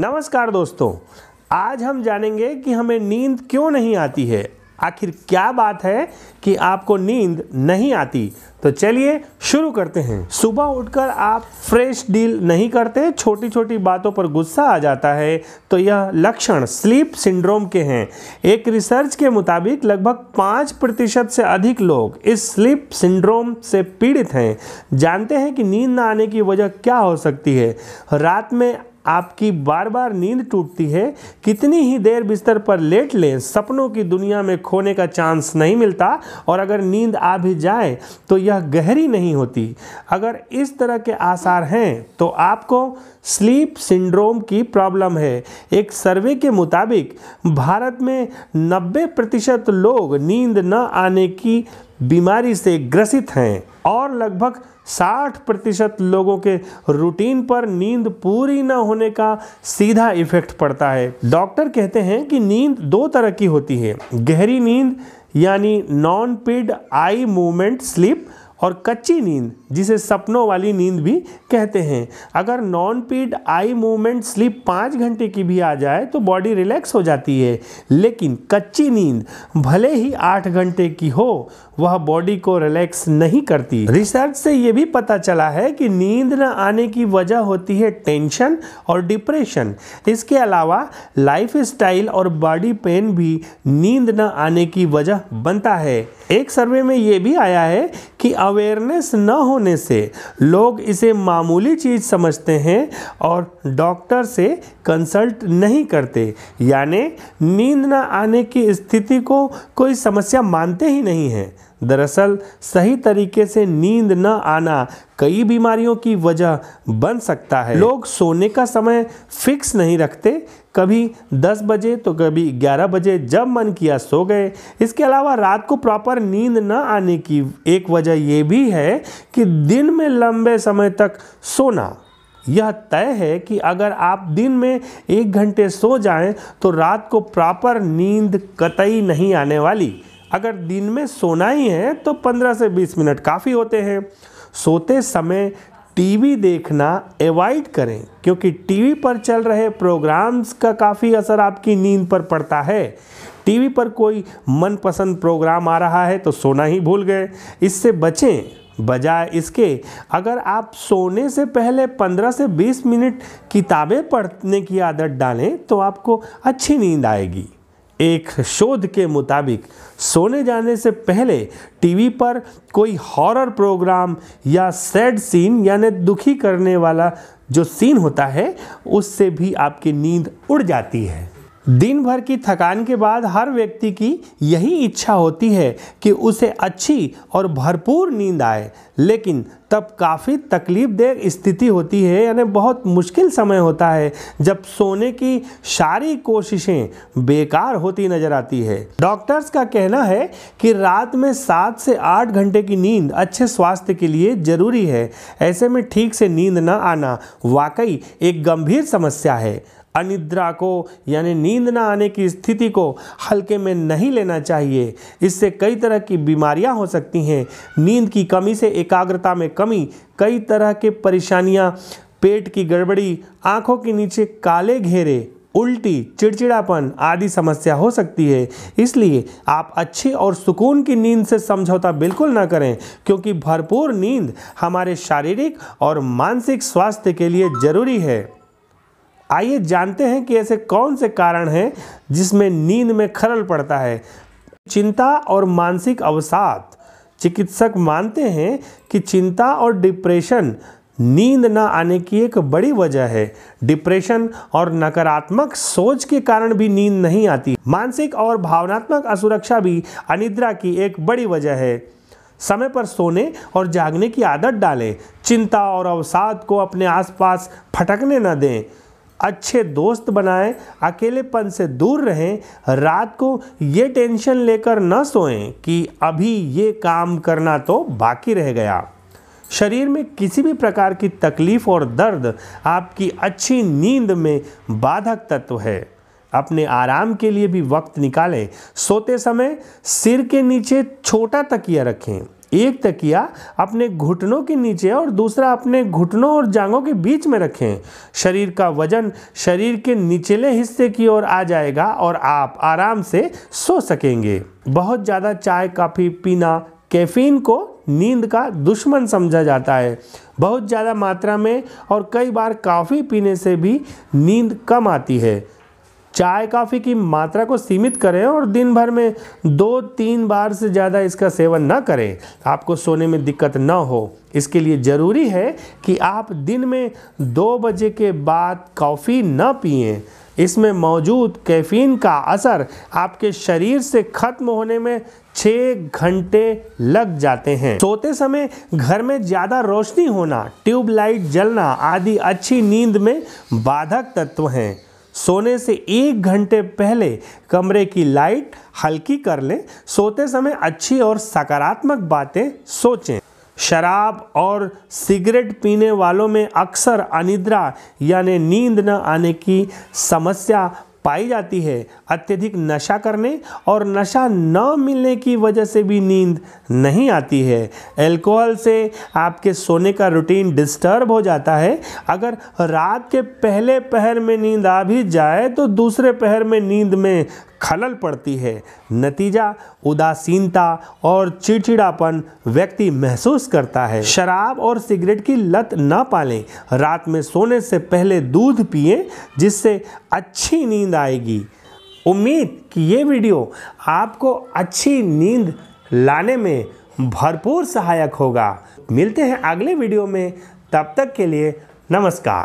नमस्कार दोस्तों आज हम जानेंगे कि हमें नींद क्यों नहीं आती है आखिर क्या बात है कि आपको नींद नहीं आती तो चलिए शुरू करते हैं सुबह उठकर आप फ्रेश डील नहीं करते छोटी छोटी बातों पर गुस्सा आ जाता है तो यह लक्षण स्लीप सिंड्रोम के हैं एक रिसर्च के मुताबिक लगभग पाँच प्रतिशत से अधिक लोग इस स्लीप सिंड्रोम से पीड़ित हैं जानते हैं कि नींद ना आने की वजह क्या हो सकती है रात में आपकी बार बार नींद टूटती है कितनी ही देर बिस्तर पर लेट लें सपनों की दुनिया में खोने का चांस नहीं मिलता और अगर नींद आ भी जाए तो यह गहरी नहीं होती अगर इस तरह के आसार हैं तो आपको स्लीप सिंड्रोम की प्रॉब्लम है एक सर्वे के मुताबिक भारत में 90 प्रतिशत लोग नींद न आने की बीमारी से ग्रसित हैं और लगभग 60 प्रतिशत लोगों के रूटीन पर नींद पूरी न होने का सीधा इफेक्ट पड़ता है डॉक्टर कहते हैं कि नींद दो तरह की होती है गहरी नींद यानी नॉन पिड आई मूवमेंट स्लीप और कच्ची नींद जिसे सपनों वाली नींद भी कहते हैं अगर नॉन पीड आई मूवमेंट स्लीप पाँच घंटे की भी आ जाए तो बॉडी रिलैक्स हो जाती है लेकिन कच्ची नींद भले ही आठ घंटे की हो वह बॉडी को रिलैक्स नहीं करती रिसर्च से ये भी पता चला है कि नींद न आने की वजह होती है टेंशन और डिप्रेशन इसके अलावा लाइफ स्टाइल और बॉडी पेन भी नींद न आने की वजह बनता है एक सर्वे में ये भी आया है कि अवेयरनेस न होने से लोग इसे मामूली चीज़ समझते हैं और डॉक्टर से कंसल्ट नहीं करते यानी नींद न आने की स्थिति को कोई समस्या मानते ही नहीं हैं दरअसल सही तरीके से नींद न आना कई बीमारियों की वजह बन सकता है लोग सोने का समय फिक्स नहीं रखते कभी 10 बजे तो कभी 11 बजे जब मन किया सो गए इसके अलावा रात को प्रॉपर नींद न आने की एक वजह यह भी है कि दिन में लंबे समय तक सोना यह तय है कि अगर आप दिन में एक घंटे सो जाएं तो रात को प्रॉपर नींद कतई नहीं आने वाली अगर दिन में सोना ही है तो 15 से 20 मिनट काफ़ी होते हैं सोते समय टीवी देखना एवॉइड करें क्योंकि टीवी पर चल रहे प्रोग्राम्स का काफ़ी असर आपकी नींद पर पड़ता है टीवी पर कोई मनपसंद प्रोग्राम आ रहा है तो सोना ही भूल गए इससे बचें बजाय इसके अगर आप सोने से पहले 15 से 20 मिनट किताबें पढ़ने की आदत डालें तो आपको अच्छी नींद आएगी एक शोध के मुताबिक सोने जाने से पहले टीवी पर कोई हॉरर प्रोग्राम या सैड सीन यानी दुखी करने वाला जो सीन होता है उससे भी आपकी नींद उड़ जाती है दिन भर की थकान के बाद हर व्यक्ति की यही इच्छा होती है कि उसे अच्छी और भरपूर नींद आए लेकिन तब काफ़ी तकलीफदेह स्थिति होती है यानी बहुत मुश्किल समय होता है जब सोने की सारी कोशिशें बेकार होती नज़र आती है डॉक्टर्स का कहना है कि रात में सात से आठ घंटे की नींद अच्छे स्वास्थ्य के लिए ज़रूरी है ऐसे में ठीक से नींद न आना वाकई एक गंभीर समस्या है अनिद्रा को यानी नींद ना आने की स्थिति को हल्के में नहीं लेना चाहिए इससे कई तरह की बीमारियां हो सकती हैं नींद की कमी से एकाग्रता में कमी कई तरह के परेशानियां पेट की गड़बड़ी आंखों के नीचे काले घेरे उल्टी चिड़चिड़ापन आदि समस्या हो सकती है इसलिए आप अच्छी और सुकून की नींद से समझौता बिल्कुल ना करें क्योंकि भरपूर नींद हमारे शारीरिक और मानसिक स्वास्थ्य के लिए ज़रूरी है आइए जानते हैं कि ऐसे कौन से कारण हैं जिसमें नींद में खलल पड़ता है चिंता और मानसिक अवसाद चिकित्सक मानते हैं कि चिंता और डिप्रेशन नींद ना आने की एक बड़ी वजह है डिप्रेशन और नकारात्मक सोच के कारण भी नींद नहीं आती मानसिक और भावनात्मक असुरक्षा भी अनिद्रा की एक बड़ी वजह है समय पर सोने और जागने की आदत डालें चिंता और अवसाद को अपने आसपास फटकने न दें अच्छे दोस्त बनाएं अकेलेपन से दूर रहें रात को ये टेंशन लेकर न सोएं कि अभी ये काम करना तो बाकी रह गया शरीर में किसी भी प्रकार की तकलीफ और दर्द आपकी अच्छी नींद में बाधक तत्व है अपने आराम के लिए भी वक्त निकालें सोते समय सिर के नीचे छोटा तकिया रखें एक तकिया अपने घुटनों के नीचे और दूसरा अपने घुटनों और जांघों के बीच में रखें शरीर का वजन शरीर के निचले हिस्से की ओर आ जाएगा और आप आराम से सो सकेंगे बहुत ज़्यादा चाय काफ़ी पीना कैफीन को नींद का दुश्मन समझा जाता है बहुत ज़्यादा मात्रा में और कई बार काफ़ी पीने से भी नींद कम आती है चाय कॉफ़ी की मात्रा को सीमित करें और दिन भर में दो तीन बार से ज़्यादा इसका सेवन न करें आपको सोने में दिक्कत न हो इसके लिए ज़रूरी है कि आप दिन में दो बजे के बाद कॉफ़ी न पिए इसमें मौजूद कैफीन का असर आपके शरीर से खत्म होने में छः घंटे लग जाते हैं सोते समय घर में ज़्यादा रोशनी होना ट्यूबलाइट जलना आदि अच्छी नींद में बाधक तत्व हैं सोने से एक घंटे पहले कमरे की लाइट हल्की कर लें सोते समय अच्छी और सकारात्मक बातें सोचें शराब और सिगरेट पीने वालों में अक्सर अनिद्रा यानी नींद न आने की समस्या पाई जाती है अत्यधिक नशा करने और नशा न मिलने की वजह से भी नींद नहीं आती है एल्कोहल से आपके सोने का रूटीन डिस्टर्ब हो जाता है अगर रात के पहले पहर में नींद आ भी जाए तो दूसरे पहर में नींद में खलल पड़ती है नतीजा उदासीनता और चिड़चिड़ापन व्यक्ति महसूस करता है शराब और सिगरेट की लत न पालें रात में सोने से पहले दूध पिए जिससे अच्छी नींद आएगी उम्मीद कि ये वीडियो आपको अच्छी नींद लाने में भरपूर सहायक होगा मिलते हैं अगले वीडियो में तब तक के लिए नमस्कार